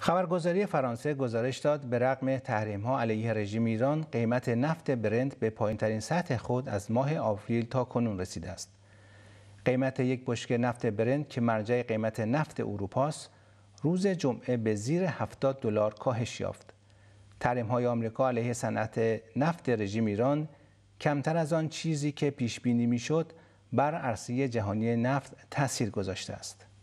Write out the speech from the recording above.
خبرگزاری فرانسه گزارش داد به رغم تحریم ها علیه رژیم ایران قیمت نفت برند به پایین ترین سطح خود از ماه آوریل تا کنون رسیده است. قیمت یک بشک نفت برند که مرجع قیمت نفت است، روز جمعه به زیر 70 دلار کاهش یافت. تحریم های آمریکا علیه صنعت نفت رژیم ایران کمتر از آن چیزی که پیش بینی میشد بر عرصه جهانی نفت تاثیر گذاشته است.